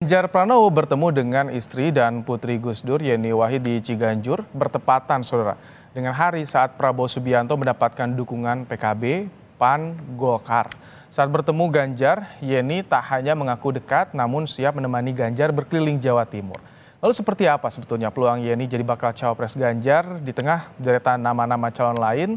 Ganjar Pranowo bertemu dengan istri dan putri Gus Dur Yeni Wahid di Ciganjur bertepatan saudara dengan hari saat Prabowo Subianto mendapatkan dukungan PKB, PAN, Golkar. Saat bertemu Ganjar, Yeni tak hanya mengaku dekat namun siap menemani Ganjar berkeliling Jawa Timur. Lalu seperti apa sebetulnya peluang Yeni jadi bakal cawapres Ganjar di tengah deretan nama-nama calon lain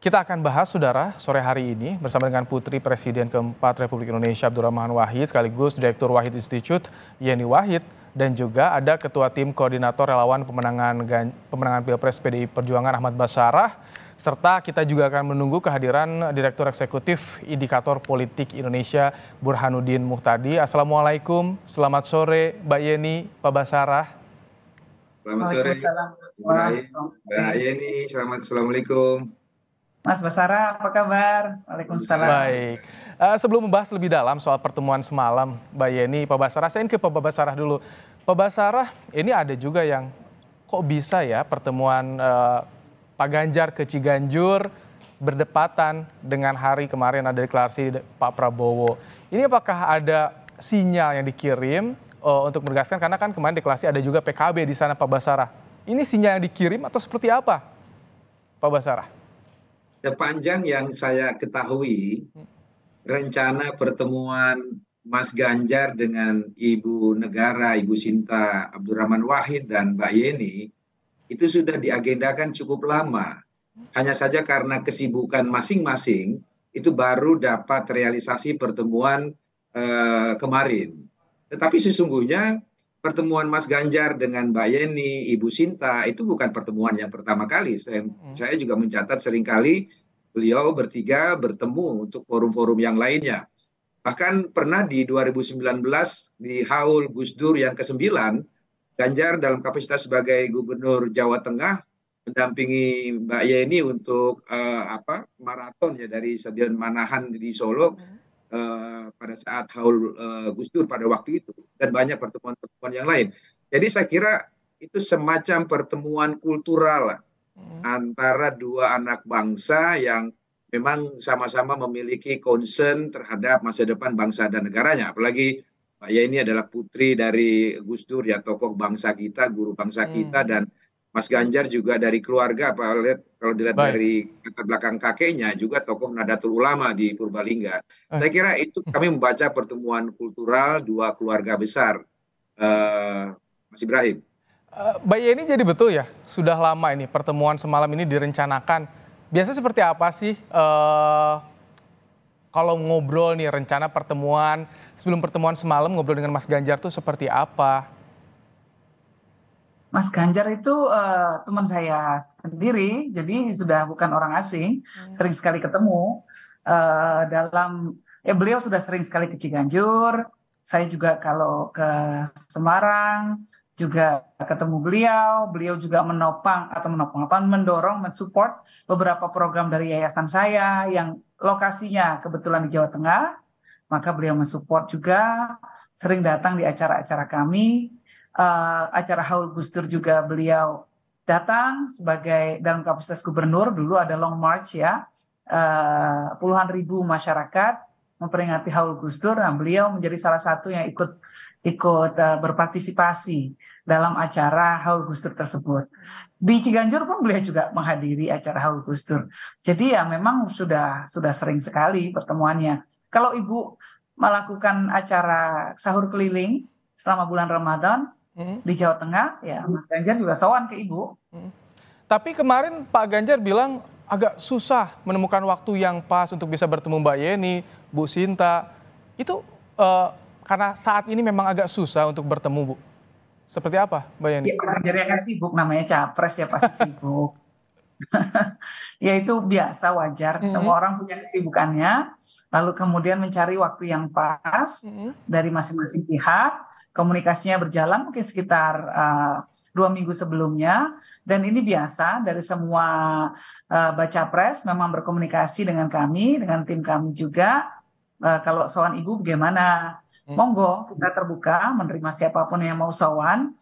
kita akan bahas, Saudara, sore hari ini bersama dengan Putri Presiden keempat Republik Indonesia Abdurrahman Wahid, sekaligus Direktur Wahid Institute, Yeni Wahid, dan juga ada Ketua Tim Koordinator Relawan Pemenangan, Pemenangan Pilpres PDI Perjuangan Ahmad Basarah, serta kita juga akan menunggu kehadiran Direktur Eksekutif Indikator Politik Indonesia Burhanuddin Muhtadi. Assalamualaikum, selamat sore Mbak Yeni, Pak Basarah. Selamat sore. Mbak Yeni, selamat, Assalamualaikum. Mas Basara, apa kabar? Waalaikumsalam. Baik. Uh, sebelum membahas lebih dalam soal pertemuan semalam, Mbak Yeni, Pak Basara, saya ingin ke Pak Basara dulu. Pak Basara, ini ada juga yang kok bisa ya pertemuan uh, Pak Ganjar ke Ciganjur berdepatan dengan hari kemarin ada deklarasi Pak Prabowo. Ini apakah ada sinyal yang dikirim uh, untuk menegaskan karena kan kemarin deklarasi ada juga PKB di sana Pak Basara. Ini sinyal yang dikirim atau seperti apa, Pak Basara? sepanjang yang saya ketahui rencana pertemuan Mas Ganjar dengan Ibu Negara, Ibu Sinta Abdurrahman Wahid dan Mbak Yeni itu sudah diagendakan cukup lama. Hanya saja karena kesibukan masing-masing itu baru dapat realisasi pertemuan eh, kemarin. Tetapi sesungguhnya pertemuan Mas Ganjar dengan Mbak Yeni, Ibu Sinta itu bukan pertemuan yang pertama kali. Saya, hmm. saya juga mencatat seringkali beliau bertiga bertemu untuk forum-forum yang lainnya. Bahkan pernah di 2019 di haul Gus Dur yang ke-9, Ganjar dalam kapasitas sebagai Gubernur Jawa Tengah mendampingi Mbak Yeni untuk uh, apa maraton ya dari Stadion Manahan di Solo. Hmm uh, pada saat haul uh, Gus Dur pada waktu itu dan banyak pertemuan-pertemuan yang lain. Jadi saya kira itu semacam pertemuan kultural hmm. antara dua anak bangsa yang memang sama-sama memiliki concern terhadap masa depan bangsa dan negaranya. Apalagi Pak Ya ini adalah putri dari Gus Dur ya tokoh bangsa kita, guru bangsa hmm. kita dan Mas Ganjar juga dari keluarga, Pak lihat kalau dilihat Baik. dari latar belakang kakeknya juga tokoh Nadatul Ulama di Purbalingga. Eh. Saya kira itu kami membaca pertemuan kultural dua keluarga besar, uh, Mas Ibrahim. Uh, eh, Mbak Yeni jadi betul ya, sudah lama ini pertemuan semalam ini direncanakan. Biasanya seperti apa sih uh, kalau ngobrol nih rencana pertemuan sebelum pertemuan semalam ngobrol dengan Mas Ganjar tuh seperti apa? Mas Ganjar itu uh, teman saya sendiri, jadi sudah bukan orang asing, hmm. sering sekali ketemu uh, dalam ya beliau sudah sering sekali ke Ciganjur, saya juga kalau ke Semarang juga ketemu beliau, beliau juga menopang atau menopang apa mendorong mensupport beberapa program dari yayasan saya yang lokasinya kebetulan di Jawa Tengah, maka beliau mensupport juga sering datang di acara-acara kami uh, acara haul Gustur juga beliau datang sebagai dalam kapasitas gubernur dulu ada long march ya uh, puluhan ribu masyarakat memperingati haul Gustur, dan nah beliau menjadi salah satu yang ikut ikut uh, berpartisipasi dalam acara haul Gustur tersebut di Ciganjur pun beliau juga menghadiri acara haul Gustur, jadi ya memang sudah sudah sering sekali pertemuannya kalau ibu melakukan acara sahur keliling selama bulan Ramadan hmm. di Jawa Tengah, ya hmm. Mas Ganjar juga sowan ke ibu. Hmm. Tapi kemarin Pak Ganjar bilang agak susah menemukan waktu yang pas untuk bisa bertemu Mbak Yeni, Bu Sinta. Itu uh, karena saat ini memang agak susah untuk bertemu, Bu. Seperti apa, Mbak Yeni? Ya, Pak Ganjar ya kan sibuk, namanya capres ya pasti sibuk. ya itu biasa, wajar. -hmm. Semua orang punya kesibukannya. Lalu kemudian mencari waktu yang pas -hmm. dari masing-masing pihak komunikasinya berjalan mungkin sekitar uh, dua minggu sebelumnya dan ini biasa dari semua uh, baca pres memang berkomunikasi dengan kami dengan tim kami juga uh, kalau soan ibu bagaimana hmm. monggo kita terbuka menerima siapapun yang mau sowan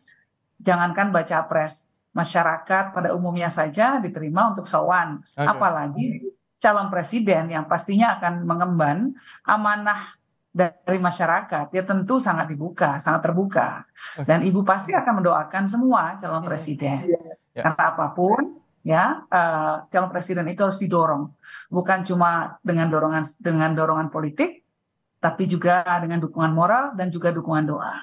jangankan baca pres masyarakat pada umumnya saja diterima untuk sowan okay. apalagi calon presiden yang pastinya akan mengemban amanah dari masyarakat ya tentu sangat dibuka, sangat terbuka. Dan ibu pasti akan mendoakan semua calon iya. presiden. Iya. Ya. Karena apapun ya eh, calon presiden itu harus didorong, bukan cuma dengan dorongan dengan dorongan politik, tapi juga dengan dukungan moral dan juga dukungan doa.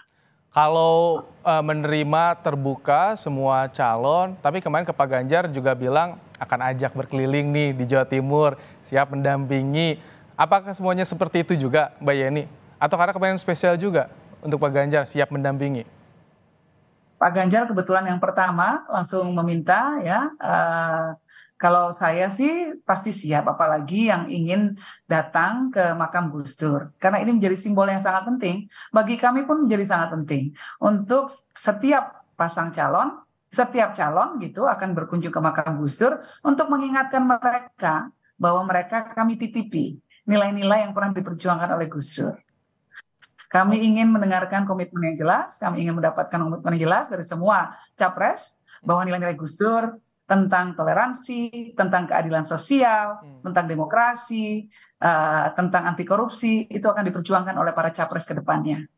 Kalau uh, menerima terbuka semua calon, tapi kemarin ke Pak Ganjar juga bilang akan ajak berkeliling nih di Jawa Timur, siap mendampingi Apakah semuanya seperti itu juga Mbak Yeni? Atau karena kemarin spesial juga untuk Pak Ganjar siap mendampingi? Pak Ganjar kebetulan yang pertama langsung meminta ya uh, kalau saya sih pasti siap apalagi yang ingin datang ke makam Gus Dur karena ini menjadi simbol yang sangat penting bagi kami pun menjadi sangat penting untuk setiap pasang calon setiap calon gitu akan berkunjung ke makam Gus Dur untuk mengingatkan mereka bahwa mereka kami titipi nilai-nilai yang pernah diperjuangkan oleh Gus Dur. Kami ingin mendengarkan komitmen yang jelas, kami ingin mendapatkan komitmen yang jelas dari semua capres bahwa nilai-nilai Gus Dur tentang toleransi, tentang keadilan sosial, hmm. tentang demokrasi, uh, tentang anti korupsi itu akan diperjuangkan oleh para capres ke depannya.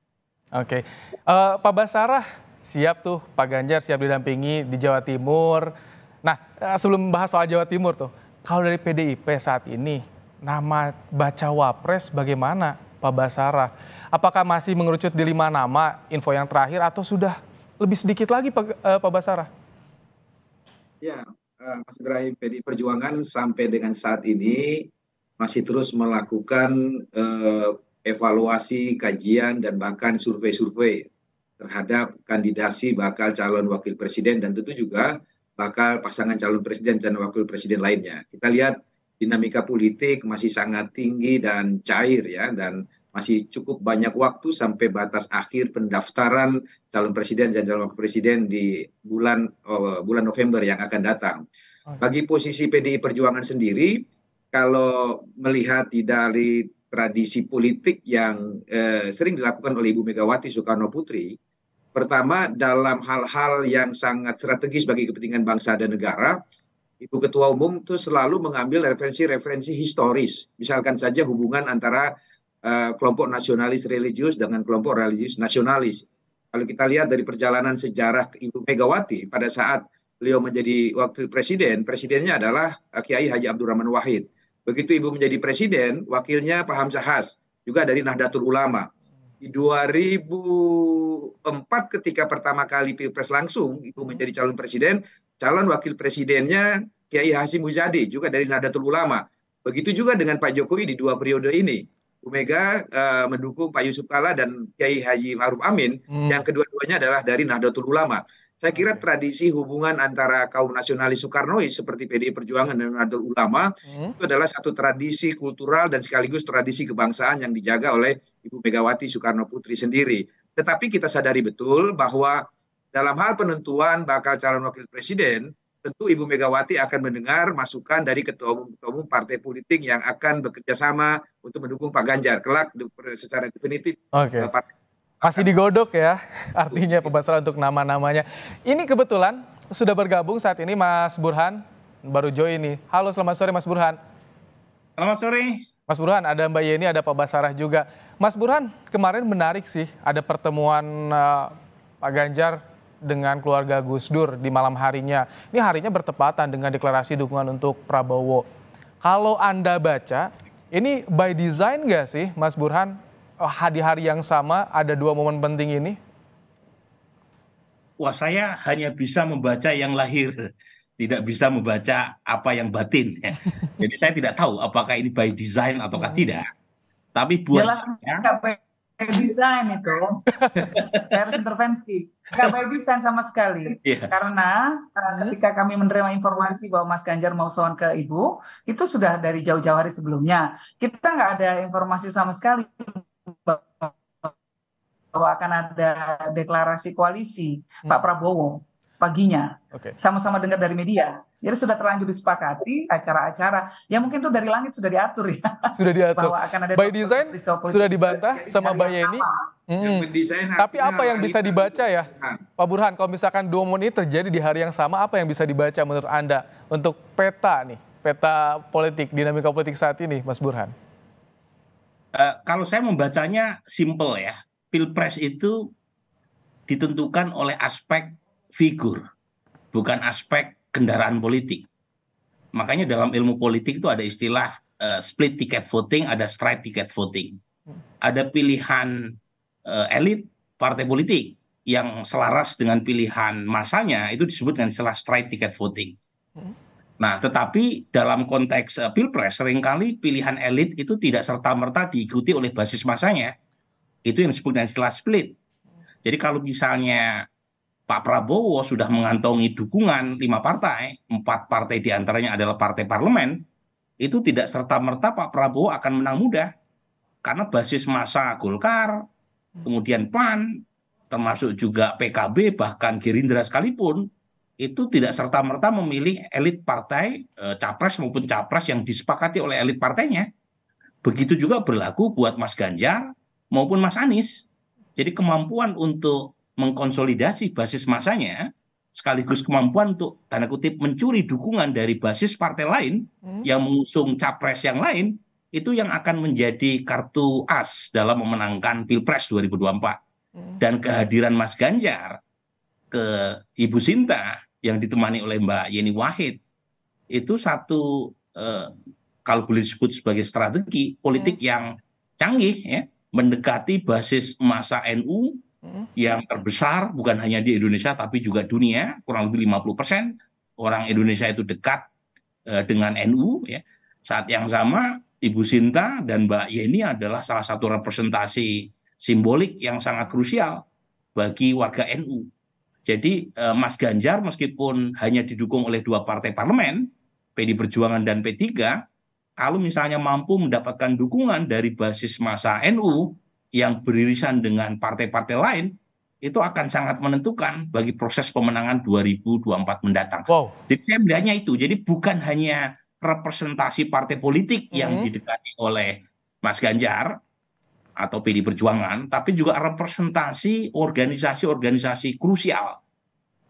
Oke, okay. uh, eh, Pak Basarah siap tuh, Pak Ganjar siap didampingi di Jawa Timur. Nah, eh, sebelum bahas soal Jawa Timur tuh, kalau dari PDIP saat ini nama baca wapres bagaimana Pak Basara? Apakah masih mengerucut di lima nama info yang terakhir atau sudah lebih sedikit lagi Pak, uh, Pak Basara? Ya, uh, Mas Ibrahim, PD Perjuangan sampai dengan saat ini masih terus melakukan uh, evaluasi, kajian, dan bahkan survei-survei terhadap kandidasi bakal calon wakil presiden dan tentu juga bakal pasangan calon presiden dan wakil presiden lainnya. Kita lihat dinamika politik masih sangat tinggi dan cair ya dan masih cukup banyak waktu sampai batas akhir pendaftaran calon presiden dan calon wakil presiden di bulan oh, bulan November yang akan datang. Oh, iya. Bagi posisi PDI Perjuangan sendiri, kalau melihat dari tradisi politik yang eh, sering dilakukan oleh Ibu Megawati Soekarno Putri, pertama dalam hal-hal yang sangat strategis bagi kepentingan bangsa dan negara, ibu ketua umum itu selalu mengambil referensi referensi historis misalkan saja hubungan antara eh, kelompok nasionalis religius dengan kelompok religius nasionalis kalau kita lihat dari perjalanan sejarah ibu Megawati pada saat beliau menjadi wakil presiden presidennya adalah eh, Kiai Haji Abdurrahman Wahid begitu ibu menjadi presiden wakilnya Pak Hamzah Has juga dari Nahdlatul Ulama di 2004 ketika pertama kali pilpres langsung ibu menjadi calon presiden calon wakil presidennya Kiai Hasim Muzadi juga dari Nahdlatul Ulama. Begitu juga dengan Pak Jokowi di dua periode ini. Bu Mega uh, mendukung Pak Yusuf Kalla dan Kiai Haji Ma'ruf Amin hmm. yang kedua-duanya adalah dari Nahdlatul Ulama. Saya kira tradisi hubungan antara kaum nasionalis Soekarnois seperti PDI Perjuangan dan Nahdlatul Ulama hmm. itu adalah satu tradisi kultural dan sekaligus tradisi kebangsaan yang dijaga oleh Ibu Megawati Soekarno Putri sendiri. Tetapi kita sadari betul bahwa dalam hal penentuan bakal calon wakil presiden, tentu Ibu Megawati akan mendengar masukan dari ketua umum, ketua umum partai politik yang akan bekerja sama untuk mendukung Pak Ganjar kelak secara definitif. Oke. Okay. Masih digodok ya, artinya pembahasan untuk nama-namanya. Ini kebetulan sudah bergabung saat ini Mas Burhan, baru join nih. Halo, selamat sore Mas Burhan. Selamat sore. Mas Burhan, ada Mbak Yeni, ada Pak Basarah juga. Mas Burhan, kemarin menarik sih, ada pertemuan uh, Pak Ganjar dengan keluarga Gus Dur di malam harinya. Ini harinya bertepatan dengan deklarasi dukungan untuk Prabowo. Kalau Anda baca, ini by design nggak sih Mas Burhan? Oh, di hari yang sama ada dua momen penting ini? Wah saya hanya bisa membaca yang lahir tidak bisa membaca apa yang batin. Ya. Jadi saya tidak tahu apakah ini by design ataukah hmm. tidak. Tapi buat Yalah, saya, desain itu saya harus intervensi Karena by design sama sekali yeah. karena eh, hmm. ketika kami menerima informasi bahwa Mas Ganjar mau soan ke ibu itu sudah dari jauh-jauh hari sebelumnya kita nggak ada informasi sama sekali bahwa akan ada deklarasi koalisi Pak hmm. Prabowo paginya. sama Sama-sama dengar dari media. Jadi sudah terlanjur disepakati acara-acara. Ya mungkin itu dari langit sudah diatur ya. Sudah diatur. Bahwa akan ada By design sudah dibantah sama Yeni. Hmm. Tapi apa yang bisa dibaca ya, Pak Burhan? Kalau misalkan dua ini terjadi di hari yang sama, apa yang bisa dibaca menurut Anda untuk peta nih, peta politik, dinamika politik saat ini, Mas Burhan? Uh, kalau saya membacanya simple ya. Pilpres itu ditentukan oleh aspek figur bukan aspek kendaraan politik makanya dalam ilmu politik itu ada istilah uh, split ticket voting ada straight ticket voting ada pilihan uh, elit partai politik yang selaras dengan pilihan masanya itu disebut dengan istilah straight ticket voting. Nah, tetapi dalam konteks uh, pilpres seringkali pilihan elit itu tidak serta merta diikuti oleh basis masanya. Itu yang disebut dengan istilah split. Jadi kalau misalnya Pak Prabowo sudah mengantongi dukungan lima partai, empat partai diantaranya adalah partai parlemen, itu tidak serta-merta Pak Prabowo akan menang mudah. Karena basis masa Golkar, kemudian PAN, termasuk juga PKB, bahkan Gerindra sekalipun, itu tidak serta-merta memilih elit partai, eh, capres maupun capres yang disepakati oleh elit partainya. Begitu juga berlaku buat Mas Ganjar maupun Mas Anies. Jadi kemampuan untuk mengkonsolidasi basis masanya sekaligus kemampuan untuk tanda kutip mencuri dukungan dari basis partai lain hmm. yang mengusung capres yang lain itu yang akan menjadi kartu as dalam memenangkan pilpres 2024 hmm. dan kehadiran Mas Ganjar ke Ibu Sinta yang ditemani oleh Mbak Yeni Wahid itu satu eh, kalau boleh disebut sebagai strategi politik hmm. yang canggih ya mendekati basis masa NU yang terbesar bukan hanya di Indonesia tapi juga dunia kurang lebih 50 persen orang Indonesia itu dekat eh, dengan NU ya. saat yang sama Ibu Sinta dan Mbak Yeni adalah salah satu representasi simbolik yang sangat krusial bagi warga NU. Jadi eh, Mas Ganjar meskipun hanya didukung oleh dua partai parlemen, PD Perjuangan dan P3, kalau misalnya mampu mendapatkan dukungan dari basis masa NU, yang beririsan dengan partai partai lain itu akan sangat menentukan bagi proses pemenangan 2024 mendatang. Wow. Jadi saya melihatnya itu. Jadi bukan hanya representasi partai politik mm -hmm. yang didekati oleh Mas Ganjar atau PD Perjuangan, tapi juga representasi organisasi-organisasi krusial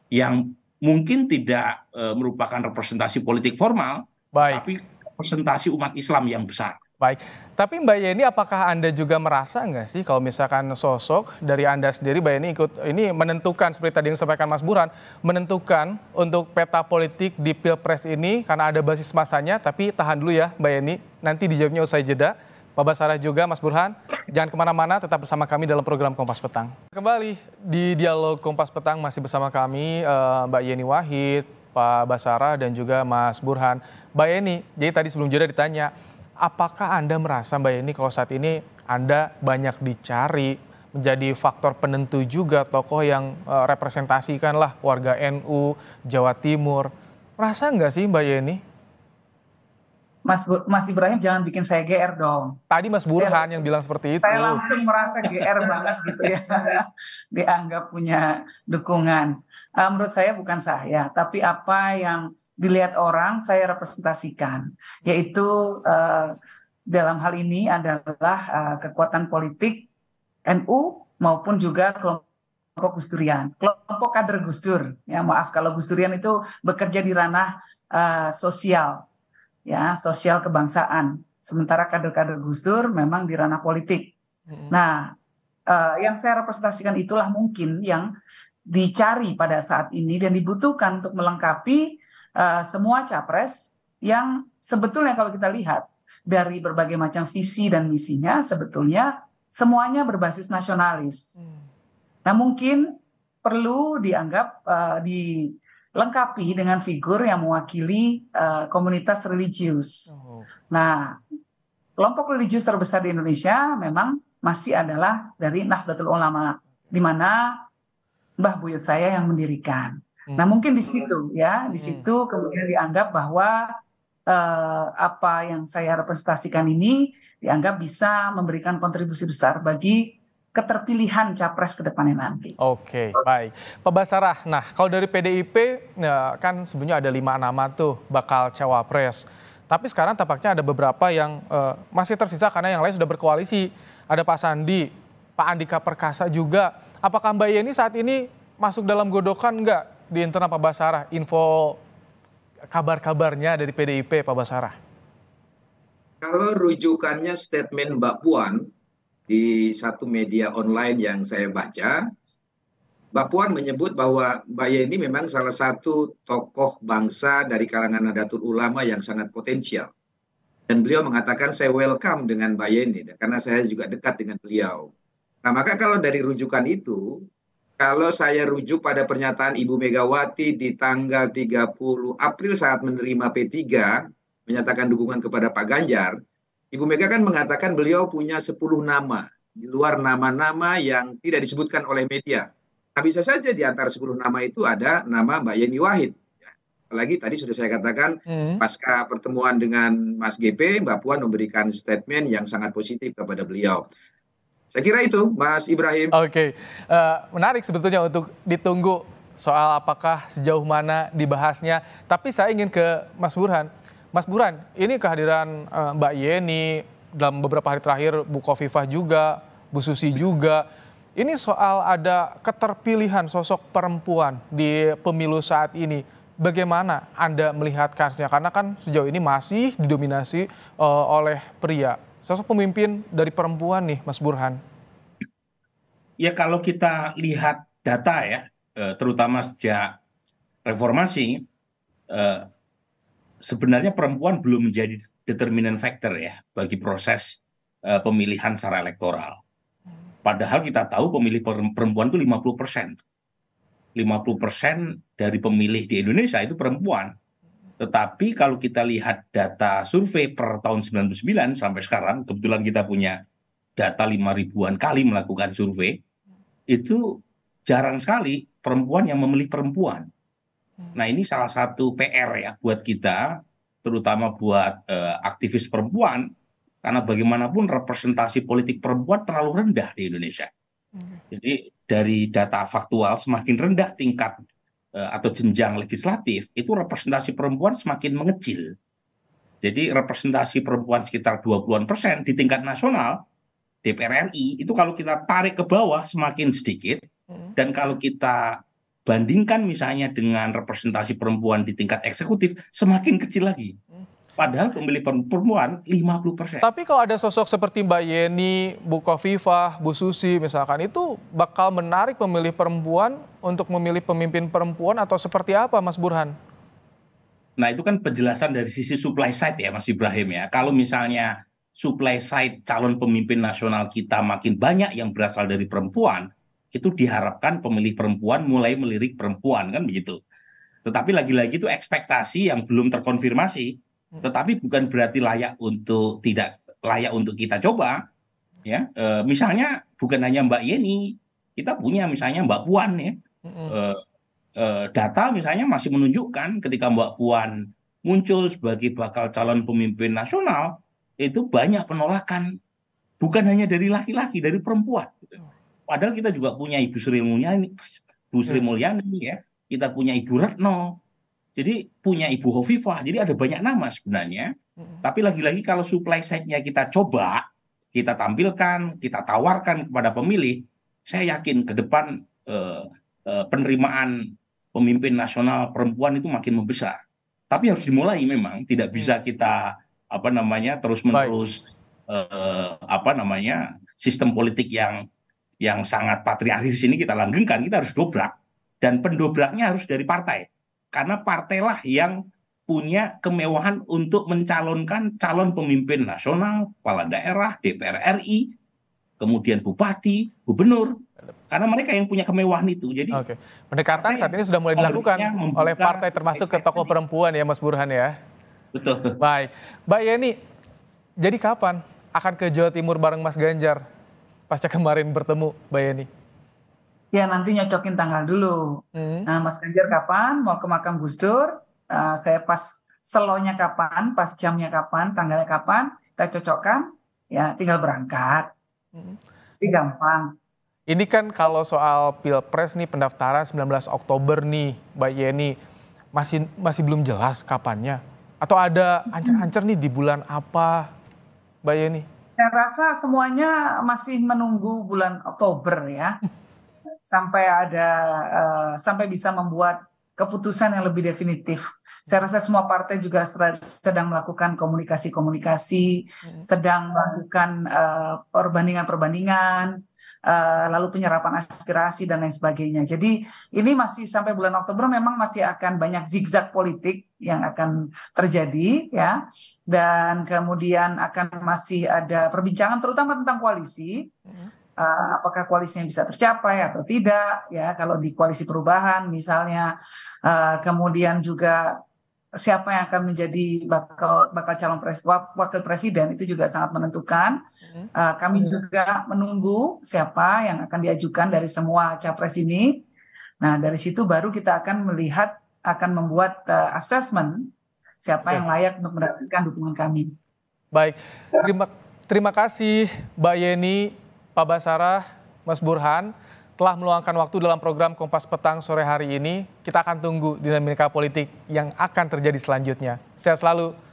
yang mungkin tidak e, merupakan representasi politik formal, Baik. tapi representasi umat Islam yang besar. Baik, tapi Mbak Yeni apakah Anda juga merasa nggak sih kalau misalkan sosok dari Anda sendiri Mbak Yeni ikut ini menentukan seperti tadi yang disampaikan Mas Burhan, menentukan untuk peta politik di Pilpres ini karena ada basis masanya, tapi tahan dulu ya Mbak Yeni, nanti dijawabnya usai jeda. Pak Basarah juga, Mas Burhan, jangan kemana-mana, tetap bersama kami dalam program Kompas Petang. Kembali di Dialog Kompas Petang masih bersama kami eh, Mbak Yeni Wahid, Pak Basarah dan juga Mas Burhan. Mbak Yeni, jadi tadi sebelum jeda ditanya, apakah Anda merasa Mbak Yeni kalau saat ini Anda banyak dicari menjadi faktor penentu juga tokoh yang uh, representasikanlah warga NU Jawa Timur. Merasa nggak sih Mbak Yeni? Mas, Mas Ibrahim jangan bikin saya GR dong. Tadi Mas Burhan yang bilang seperti itu. Saya langsung merasa GR banget gitu ya. Dianggap punya dukungan. Uh, menurut saya bukan saya, tapi apa yang dilihat orang saya representasikan yaitu uh, dalam hal ini adalah uh, kekuatan politik NU maupun juga kelompok Durian kelompok kader Dur Ya maaf kalau Durian itu bekerja di ranah uh, sosial, ya sosial kebangsaan. Sementara kader-kader Dur memang di ranah politik. Hmm. Nah, uh, yang saya representasikan itulah mungkin yang dicari pada saat ini dan dibutuhkan untuk melengkapi uh, semua capres yang sebetulnya kalau kita lihat dari berbagai macam visi dan misinya sebetulnya semuanya berbasis nasionalis. Hmm. Nah mungkin perlu dianggap uh, dilengkapi dengan figur yang mewakili uh, komunitas religius. Oh. Nah kelompok religius terbesar di Indonesia memang masih adalah dari Nahdlatul Ulama, di mana Mbah Buyut saya yang mendirikan. Nah hmm. mungkin di situ ya, di hmm. situ kemudian dianggap bahwa eh, apa yang saya representasikan ini dianggap bisa memberikan kontribusi besar bagi keterpilihan capres ke depannya nanti. Oke, okay, baik. Pak Basarah, nah kalau dari PDIP ya, kan sebenarnya ada lima nama tuh bakal cawapres. Tapi sekarang tampaknya ada beberapa yang uh, masih tersisa karena yang lain sudah berkoalisi. Ada Pak Sandi, Pak Andika Perkasa juga. Apakah Mbak Yeni saat ini masuk dalam godokan enggak di internal Pak Basarah, info kabar-kabarnya dari PDIP Pak Basarah? Kalau rujukannya statement Mbak Puan di satu media online yang saya baca, Mbak Puan menyebut bahwa Mbak Yeni memang salah satu tokoh bangsa dari kalangan Nahdlatul Ulama yang sangat potensial. Dan beliau mengatakan saya welcome dengan Mbak Yeni karena saya juga dekat dengan beliau. Nah, maka kalau dari rujukan itu, kalau saya rujuk pada pernyataan Ibu Megawati di tanggal 30 April saat menerima P3 menyatakan dukungan kepada Pak Ganjar, Ibu Mega kan mengatakan beliau punya 10 nama di luar nama-nama yang tidak disebutkan oleh media. Nah, bisa saja di antara 10 nama itu ada nama Mbak Yeni Wahid. Ya, apalagi tadi sudah saya katakan hmm. pasca pertemuan dengan Mas GP, Mbak Puan memberikan statement yang sangat positif kepada beliau. Saya kira itu, Mas Ibrahim. Oke, okay. uh, eh, menarik sebetulnya untuk ditunggu soal apakah sejauh mana dibahasnya. Tapi saya ingin ke Mas Burhan. Mas Burhan, ini kehadiran uh, Mbak Yeni dalam beberapa hari terakhir Bu Kofifah juga, Bu Susi juga. Ini soal ada keterpilihan sosok perempuan di pemilu saat ini. Bagaimana Anda melihat kansnya? Karena kan sejauh ini masih didominasi uh, oleh pria. Sosok pemimpin dari perempuan nih, Mas Burhan. Ya kalau kita lihat data ya, eh, terutama sejak reformasi, eh, sebenarnya perempuan belum menjadi determinan factor ya bagi proses eh, pemilihan secara elektoral. Padahal kita tahu pemilih perempuan itu 50 persen. 50 persen dari pemilih di Indonesia itu perempuan tetapi kalau kita lihat data survei per tahun 99 sampai sekarang kebetulan kita punya data lima ribuan kali melakukan survei itu jarang sekali perempuan yang memilih perempuan nah ini salah satu pr ya buat kita terutama buat uh, aktivis perempuan karena bagaimanapun representasi politik perempuan terlalu rendah di Indonesia hmm. jadi dari data faktual semakin rendah tingkat Eh, atau jenjang legislatif itu representasi perempuan semakin mengecil. Jadi representasi perempuan sekitar 20-an persen di tingkat nasional DPR RI itu kalau kita tarik ke bawah semakin sedikit hmm. dan kalau kita bandingkan misalnya dengan representasi perempuan di tingkat eksekutif semakin kecil lagi. Padahal pemilih perempuan 50%. Tapi kalau ada sosok seperti Mbak Yeni, Bu Kofifah, Bu Susi misalkan itu bakal menarik pemilih perempuan untuk memilih pemimpin perempuan atau seperti apa Mas Burhan? Nah itu kan penjelasan dari sisi supply side ya Mas Ibrahim ya. Kalau misalnya supply side calon pemimpin nasional kita makin banyak yang berasal dari perempuan, itu diharapkan pemilih perempuan mulai melirik perempuan kan begitu. Tetapi lagi-lagi itu ekspektasi yang belum terkonfirmasi tetapi bukan berarti layak untuk tidak layak untuk kita coba ya e, misalnya bukan hanya Mbak Yeni kita punya misalnya Mbak Puan ya e, e, data misalnya masih menunjukkan ketika Mbak Puan muncul sebagai bakal calon pemimpin nasional itu banyak penolakan bukan hanya dari laki-laki dari perempuan padahal kita juga punya Ibu Sri Mulyani Ibu Sri mm. Mulyani ya kita punya Ibu Retno jadi punya Ibu Hovifah. Jadi ada banyak nama sebenarnya. Hmm. Tapi lagi-lagi kalau supply side-nya kita coba, kita tampilkan, kita tawarkan kepada pemilih, saya yakin ke depan eh, eh, penerimaan pemimpin nasional perempuan itu makin membesar. Tapi harus dimulai memang, tidak bisa mm. kita apa namanya terus-menerus eh, apa namanya sistem politik yang yang sangat patriarkis ini kita langgengkan, kita harus dobrak dan pendobraknya harus dari partai karena partailah yang punya kemewahan untuk mencalonkan calon pemimpin nasional, kepala daerah, DPR RI, kemudian bupati, gubernur. Karena mereka yang punya kemewahan itu. Jadi Oke. pendekatan saat ini sudah mulai dilakukan oleh partai termasuk ke tokoh perempuan ya Mas Burhan ya. Betul. Baik. Mbak Yeni, jadi kapan akan ke Jawa Timur bareng Mas Ganjar pasca kemarin bertemu Mbak Yeni? Ya nanti nyocokin tanggal dulu. Hmm. Nah Mas Ganjar kapan mau ke makam Gus Dur? Uh, saya pas selonya kapan, pas jamnya kapan, tanggalnya kapan, kita cocokkan, ya tinggal berangkat. Hmm. Si gampang. Ini kan kalau soal pilpres nih pendaftaran 19 Oktober nih, Mbak Yeni masih masih belum jelas kapannya atau ada ancer-ancer nih di bulan apa, Mbak Yeni? Saya rasa semuanya masih menunggu bulan Oktober ya. sampai ada uh, sampai bisa membuat keputusan yang lebih definitif. Saya rasa semua partai juga sedang melakukan komunikasi-komunikasi, hmm. sedang melakukan eh, perbandingan-perbandingan, uh, lalu penyerapan aspirasi dan lain sebagainya. Jadi ini masih sampai bulan Oktober memang masih akan banyak zigzag politik yang akan terjadi ya. Dan kemudian akan masih ada perbincangan terutama tentang koalisi. Hmm uh, apakah koalisinya bisa tercapai atau tidak ya kalau di koalisi perubahan misalnya uh, kemudian juga siapa yang akan menjadi bakal bakal calon pres, wakil presiden itu juga sangat menentukan. Uh, kami hmm. juga menunggu siapa yang akan diajukan dari semua capres ini. Nah dari situ baru kita akan melihat akan membuat uh, assessment siapa okay. yang iya. layak untuk mendapatkan dukungan kami. Baik, terima terima kasih Mbak Yeni Pak Basara, Mas Burhan telah meluangkan waktu dalam program Kompas Petang sore hari ini. Kita akan tunggu dinamika politik yang akan terjadi selanjutnya. Sehat selalu.